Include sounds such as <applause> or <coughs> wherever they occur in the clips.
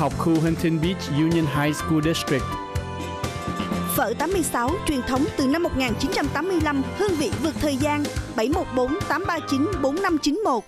học khu Huntington Beach Union High School District. Phở 86 truyền thống từ năm 1985, hương vị vượt thời gian 714 839 4591.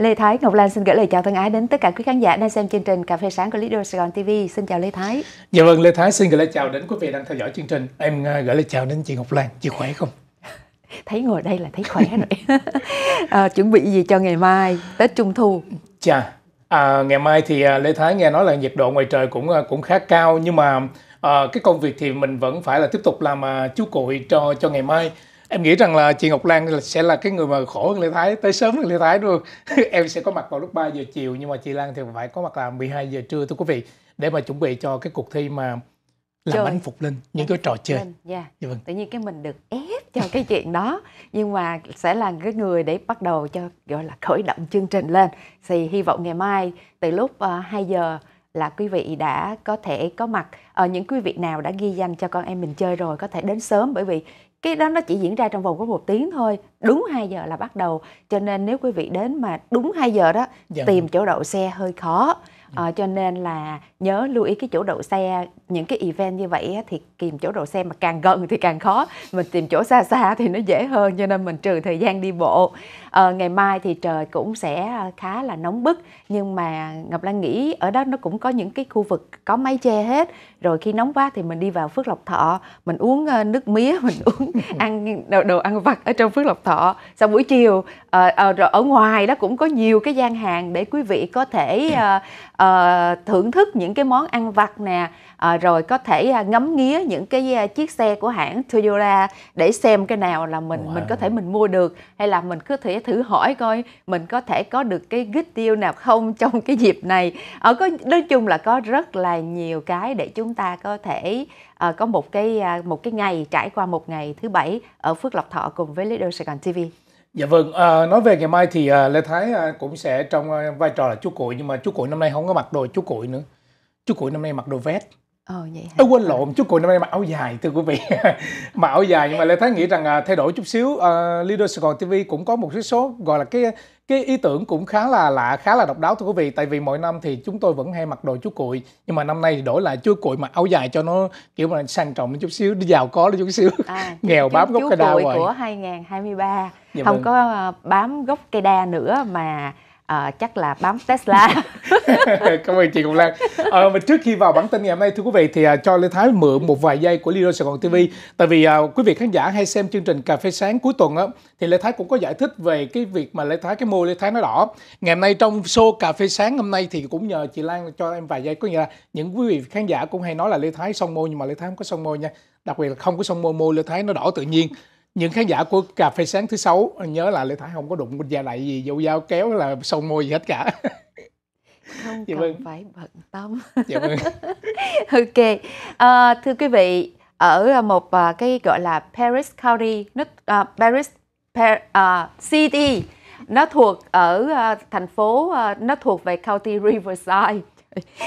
Lê Thái Ngọc Lan xin gửi lời chào thân ái đến tất cả quý khán giả đang xem chương trình Cà phê sáng của Lido Sài Gòn TV. Xin chào Lê Thái. Dạ vâng, Lê Thái xin gửi lời chào đến quý vị đang theo dõi chương trình. Em à, gửi lời chào đến chị Ngọc Lan. Chị khỏe không? <laughs> thấy ngồi đây là thấy khỏe rồi. <laughs> à, chuẩn bị gì cho ngày mai Tết Trung thu? Chà, à, ngày mai thì à, Lê Thái nghe nói là nhiệt độ ngoài trời cũng à, cũng khá cao nhưng mà à, cái công việc thì mình vẫn phải là tiếp tục làm à, chú cuội cho cho ngày mai em nghĩ rằng là chị Ngọc Lan sẽ là cái người mà khổ hơn Lê Thái tới sớm hơn Lê Thái luôn <laughs> em sẽ có mặt vào lúc 3 giờ chiều nhưng mà chị Lan thì phải có mặt là 12 giờ trưa thưa quý vị để mà chuẩn bị cho cái cuộc thi mà làm Trời. anh phục linh những cái trò chơi yeah. Dạ. dạ vâng. tự nhiên cái mình được ép cho cái chuyện đó nhưng mà sẽ là cái người để bắt đầu cho gọi là khởi động chương trình lên thì hy vọng ngày mai từ lúc uh, ờ, 2 giờ là quý vị đã có thể có mặt ở ờ, những quý vị nào đã ghi danh cho con em mình chơi rồi có thể đến sớm bởi vì cái đó nó chỉ diễn ra trong vòng có một tiếng thôi đúng 2 giờ là bắt đầu cho nên nếu quý vị đến mà đúng 2 giờ đó dạ. tìm chỗ đậu xe hơi khó à, cho nên là nhớ lưu ý cái chỗ đậu xe những cái event như vậy thì tìm chỗ đậu xe mà càng gần thì càng khó mình tìm chỗ xa xa thì nó dễ hơn cho nên mình trừ thời gian đi bộ à, ngày mai thì trời cũng sẽ à, khá là nóng bức nhưng mà ngọc lan nghĩ ở đó nó cũng có những cái khu vực có mái che hết rồi khi nóng quá thì mình đi vào phước lộc thọ mình uống ờ, nước mía <laughs> mình uống ăn đồ, đồ ăn vặt ở trong phước lộc thọ sau buổi chiều à, à, rồi ở ngoài đó cũng có nhiều cái gian hàng để quý vị có thể à, <coughs> à, thưởng thức những cái món ăn vặt nè à, rồi có thể à, ngắm nghía những cái à, chiếc xe của hãng Toyota để xem cái nào là mình wow. mình có thể mình mua được hay là mình cứ thể thử hỏi coi mình có thể có được cái gift deal nào không <laughs> trong cái dịp này ở ờ, à, có nói chung là có rất là nhiều cái để chúng ta có thể à, có một cái à, một cái ngày trải qua một ngày thứ bảy ở Phước Lộc Thọ cùng với Little Sài Gòn TV. Dạ vâng, à, nói về ngày mai thì à, Lê Thái à, cũng sẽ trong à, vai trò là chú cuội nhưng mà chú cuội năm nay không có mặc đồ chú cuội nữa. Chú cuội năm nay mặc đồ vest. Ờ vậy hả? Ê, quên lộn ờ. chú Cùi năm nay mặc áo dài thưa quý vị <laughs> Mặc áo dài nhưng mà Lê Thái nghĩ rằng à, thay đổi chút xíu à, ờ, Leader Sài Gòn TV cũng có một số gọi là cái cái ý tưởng cũng khá là lạ khá là độc đáo thưa quý vị tại vì mỗi năm thì chúng tôi vẫn hay mặc đồ chú cụi nhưng mà năm nay thì đổi lại chú cụi mặc áo dài cho nó kiểu mà sang trọng chút xíu giàu có chút xíu à, <laughs> nghèo bám gốc cây đa rồi của 2023 dạ không vâng. có ờ, bám gốc cây đa nữa mà à, chắc là bấm Tesla. <laughs> Cảm ơn chị Hồng Lan. À, và trước khi vào bản tin ngày hôm nay thưa quý vị thì à, cho Lê Thái mượn một vài giây của Lido Sài Gòn TV. Ừ. Tại vì à, quý vị khán giả hay xem chương trình cà phê sáng cuối tuần á, thì Lê Thái cũng có giải thích về cái việc mà Lê Thái cái môi Lê Thái nó đỏ. Ngày hôm nay trong show cà phê sáng hôm nay thì cũng nhờ chị Lan cho em vài giây. Có nghĩa là những quý vị khán giả cũng hay nói là Lê Thái son môi nhưng mà Lê Thái không có son môi nha. Đặc biệt là không có son môi môi Lê Thái nó đỏ tự nhiên những khán giả của cà phê sáng thứ sáu ờ, nhớ là lê thái không có đụng da gia gì dụ dao kéo là sâu môi gì hết cả <laughs> không dạ cần vâng. phải bận tâm dạ vâng. <laughs> ok à, thưa quý vị ở ờ, một cái gọi là Paris County nó uh, Paris per, uh, City nó thuộc ở uh, thành phố uh, nó thuộc về County Riverside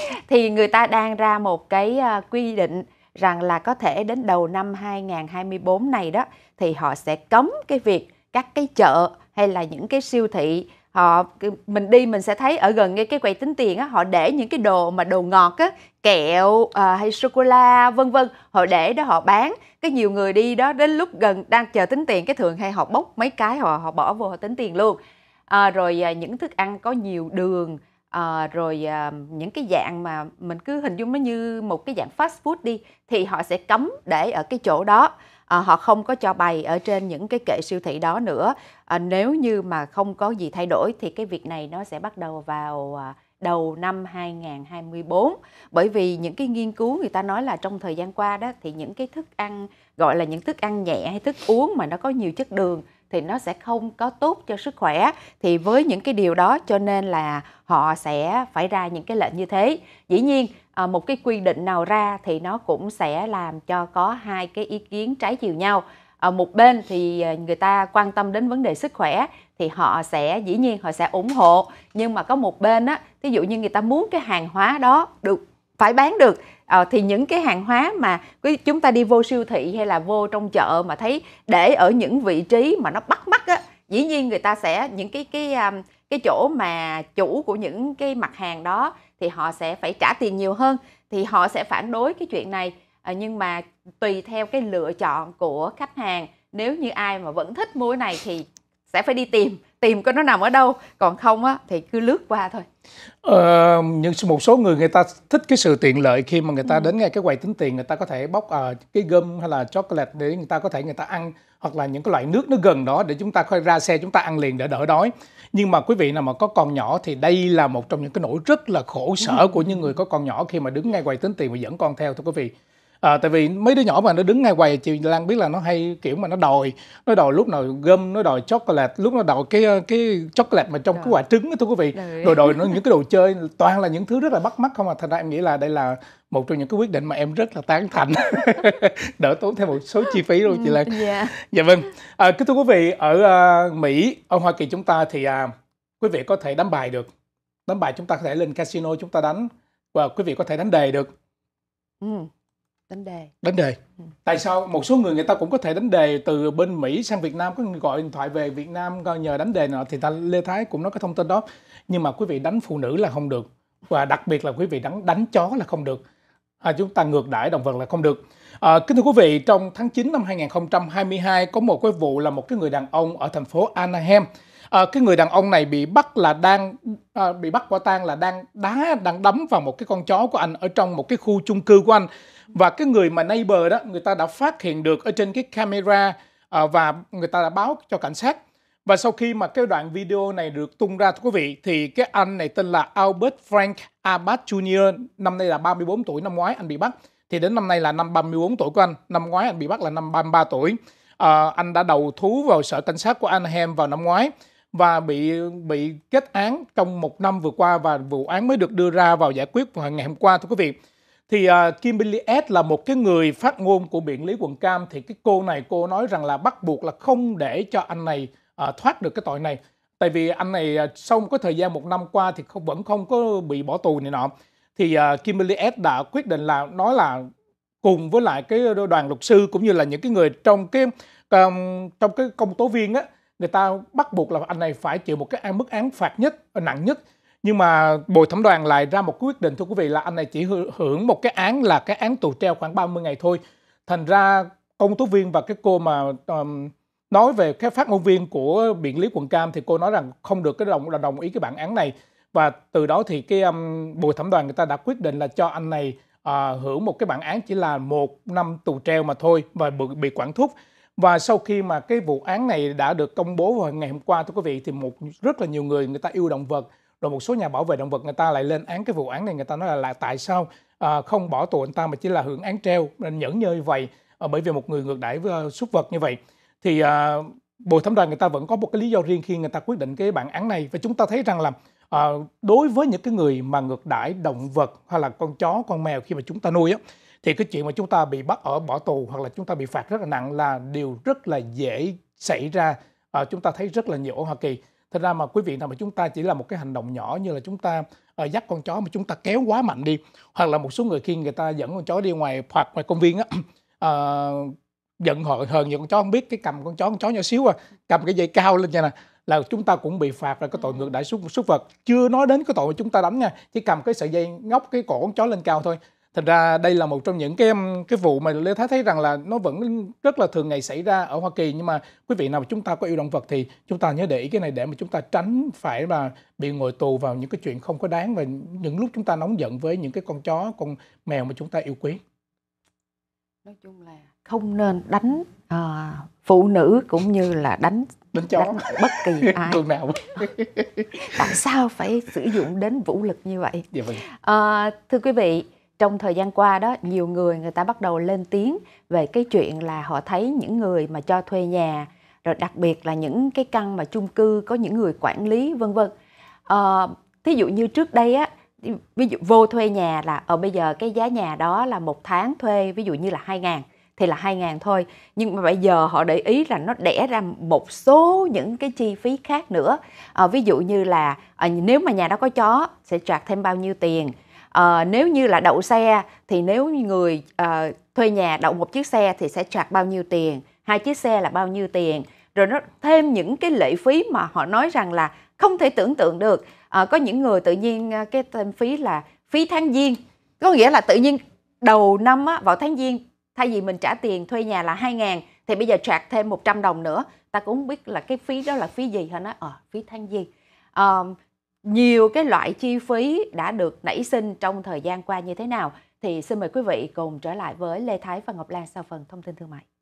<laughs> thì người ta đang ra một cái uh, quy định rằng là có thể đến đầu năm 2024 này đó thì họ sẽ cấm cái việc các cái chợ hay là những cái siêu thị họ mình đi mình sẽ thấy ở gần ngay cái quầy tính tiền á họ để những cái đồ mà đồ ngọt á kẹo à, hay sô cô la vân vân họ để đó họ bán cái nhiều người đi đó đến lúc gần đang chờ tính tiền cái thường hay họ bốc mấy cái họ họ bỏ vô họ tính tiền luôn à, rồi à, những thức ăn có nhiều đường à, rồi à, những cái dạng mà mình cứ hình dung nó như một cái dạng fast food đi thì họ sẽ cấm để ở cái chỗ đó à, họ không có cho bày ở trên những cái kệ siêu thị đó nữa à, nếu như mà không có gì thay đổi thì cái việc này nó sẽ bắt đầu vào à, đầu năm 2024 bởi vì những cái nghiên cứu người ta nói là trong thời gian qua đó thì những cái thức ăn gọi là những thức ăn nhẹ hay thức uống mà nó có nhiều chất đường thì nó sẽ không có tốt cho sức khỏe thì với những cái điều đó cho nên là họ sẽ phải ra những cái lệnh như thế dĩ nhiên à, một cái quy định nào ra thì nó cũng sẽ làm cho có hai cái ý kiến trái chiều nhau ở à, một bên thì à, người ta quan tâm đến vấn đề sức khỏe thì họ sẽ dĩ nhiên họ sẽ ủng hộ nhưng mà có một bên á thí dụ như người ta muốn cái hàng hóa đó được phải bán được à, thì những cái hàng hóa mà chúng ta đi vô siêu thị hay là vô trong chợ mà thấy để ở những vị trí mà nó bắt mắt á dĩ nhiên người ta sẽ những cái cái à, cái chỗ mà chủ của những cái mặt hàng đó thì họ sẽ phải trả tiền nhiều hơn thì họ sẽ phản đối cái chuyện này à, nhưng mà tùy theo cái lựa chọn của khách hàng nếu như ai mà vẫn thích mua này thì sẽ phải đi tìm tìm coi nó nằm ở đâu còn không á thì cứ lướt qua thôi ờ, nhưng một số người người ta thích cái sự tiện lợi khi mà người ta ừ. đến ngay cái quầy tính tiền người ta có thể bóc uh, cái gum hay là chocolate để người ta có thể người ta ăn hoặc là những cái loại nước nó gần đó để chúng ta khơi ra xe chúng ta ăn liền để đỡ đói nhưng mà quý vị nào mà có con nhỏ thì đây là một trong những cái nỗi rất là khổ sở ừ. của những người có con nhỏ khi mà đứng ngay quầy tính tiền và dẫn con theo thưa quý vị à, tại vì mấy đứa nhỏ mà nó đứng ngay quầy chị Lan biết là nó hay kiểu mà nó đòi nó đòi lúc nào gum nó đòi chocolate lúc nó đòi cái cái chocolate mà trong rồi. cái quả trứng đó thưa quý vị rồi đòi, đòi nó những cái đồ chơi toàn là những thứ rất là bắt mắt không à thành ra em nghĩ là đây là một trong những cái quyết định mà em rất là tán thành <laughs> đỡ tốn thêm một số chi phí luôn chị ừ, Lan yeah. Dạ. dạ vâng à, kính thưa quý vị ở uh, Mỹ ở Hoa Kỳ chúng ta thì uh, quý vị có thể đánh bài được đánh bài chúng ta có thể lên casino chúng ta đánh và quý vị có thể đánh đề được ừ đánh đề đánh đề ừ. tại sao một số người người ta cũng có thể đánh đề từ bên mỹ sang việt nam có người gọi điện thoại về việt nam nhờ đánh đề nọ thì ta lê thái cũng nói cái thông tin đó nhưng mà quý vị đánh phụ nữ là không được và đặc biệt là quý vị đánh đánh chó là không được à, chúng ta ngược đãi động vật là không được à, kính thưa quý vị trong tháng 9 năm 2022 có một cái vụ là một cái người đàn ông ở thành phố Anaheim à, cái người đàn ông này bị bắt là đang à, bị bắt quả tang là đang đá đang đấm vào một cái con chó của anh ở trong một cái khu chung cư của anh và cái người mà neighbor đó người ta đã phát hiện được ở trên cái camera à, và người ta đã báo cho cảnh sát và sau khi mà cái đoạn video này được tung ra thưa quý vị thì cái anh này tên là Albert Frank Abbott Jr. năm nay là 34 tuổi, năm ngoái anh bị bắt thì đến năm nay là năm 34 tuổi của anh, năm ngoái anh bị bắt là năm 33 tuổi. À, anh đã đầu thú vào sở cảnh sát của Anaheim vào năm ngoái và bị bị kết án trong một năm vừa qua và vụ án mới được đưa ra vào giải quyết vào ngày hôm qua thưa quý vị thì uh, Kimberly S là một cái người phát ngôn của biện lý quận cam thì cái cô này cô nói rằng là bắt buộc là không để cho anh này uh, thoát được cái tội này tại vì anh này uh, sau một cái thời gian một năm qua thì không, vẫn không có bị bỏ tù này nọ thì uh, Kimberly S đã quyết định là nói là cùng với lại cái đoàn luật sư cũng như là những cái người trong cái um, trong cái công tố viên á người ta bắt buộc là anh này phải chịu một cái mức án phạt nhất nặng nhất nhưng mà bồi thẩm đoàn lại ra một quyết định thưa quý vị là anh này chỉ hưởng một cái án là cái án tù treo khoảng 30 ngày thôi thành ra công tố viên và cái cô mà um, nói về cái phát ngôn viên của biện lý quận cam thì cô nói rằng không được cái đồng là đồng ý cái bản án này và từ đó thì cái um, bồi thẩm đoàn người ta đã quyết định là cho anh này uh, hưởng một cái bản án chỉ là một năm tù treo mà thôi và bị, bị quản thúc và sau khi mà cái vụ án này đã được công bố vào ngày hôm qua thưa quý vị thì một rất là nhiều người người ta yêu động vật rồi một số nhà bảo vệ động vật người ta lại lên án cái vụ án này người ta nói là, là tại sao à, không bỏ tù anh ta mà chỉ là hưởng án treo nên nhẫn nhơ như vậy à, bởi vì một người ngược đãi với uh, súc vật như vậy thì à, bồi thẩm đoàn người ta vẫn có một cái lý do riêng khi người ta quyết định cái bản án này và chúng ta thấy rằng là à, đối với những cái người mà ngược đãi động vật hay là con chó con mèo khi mà chúng ta nuôi á thì cái chuyện mà chúng ta bị bắt ở bỏ tù hoặc là chúng ta bị phạt rất là nặng là điều rất là dễ xảy ra à, chúng ta thấy rất là nhiều ở Hoa Kỳ thật ra mà quý vị nào mà chúng ta chỉ là một cái hành động nhỏ như là chúng ta uh, dắt con chó mà chúng ta kéo quá mạnh đi hoặc là một số người khi người ta dẫn con chó đi ngoài hoặc ngoài công viên á uh, <clears throat> giận họ hờn nhiều con chó không biết cái cầm con chó con chó nhỏ xíu à cầm cái dây cao lên nha nè là chúng ta cũng bị phạt là cái tội ngược đãi súc súc vật chưa nói đến cái tội mà chúng ta đánh nha chỉ cầm cái sợi dây ngóc cái cổ con chó lên cao thôi thành ra đây là một trong những cái cái vụ mà lê thái thấy rằng là nó vẫn rất là thường ngày xảy ra ở hoa kỳ nhưng mà quý vị nào mà chúng ta có yêu động vật thì chúng ta nhớ để ý cái này để mà chúng ta tránh phải mà bị ngồi tù vào những cái chuyện không có đáng và những lúc chúng ta nóng giận với những cái con chó con mèo mà chúng ta yêu quý nói chung là không nên đánh à, phụ nữ cũng như là đánh đánh chó đánh bất kỳ <laughs> ai tuần nào <laughs> tại sao phải sử dụng đến vũ lực như vậy dạ vâng. Ờ, thưa quý vị trong thời gian qua đó nhiều người người ta bắt đầu lên tiếng về cái chuyện là họ thấy những người mà cho thuê nhà rồi đặc biệt là những cái căn mà chung cư có những người quản lý vân vân à, thí dụ như trước đây á ví dụ vô thuê nhà là ở ờ, bây giờ cái giá nhà đó là một tháng thuê ví dụ như là 2 ngàn thì là 2 ngàn thôi nhưng mà bây giờ họ để ý là nó đẻ ra một số những cái chi phí khác nữa à, ví dụ như là à, nếu mà nhà đó có chó sẽ trạc thêm bao nhiêu tiền à, nếu như là đậu xe thì nếu người à, thuê nhà đậu một chiếc xe thì sẽ trạc bao nhiêu tiền hai chiếc xe là bao nhiêu tiền rồi nó thêm những cái lệ phí mà họ nói rằng là không thể tưởng tượng được à, có những người tự nhiên ờ, cái tên phí là phí tháng giêng có nghĩa là tự nhiên đầu năm á, vào tháng giêng thay vì mình trả tiền thuê nhà là 2 ngàn thì bây giờ trạc thêm 100 đồng nữa ta cũng không biết là cái phí đó là phí gì hả nói ờ à, phí tháng giêng à, nhiều cái loại chi phí đã được nảy sinh trong thời gian qua như thế nào thì xin mời quý vị cùng trở lại với Lê Thái và Ngọc Lan sau phần thông tin thương mại.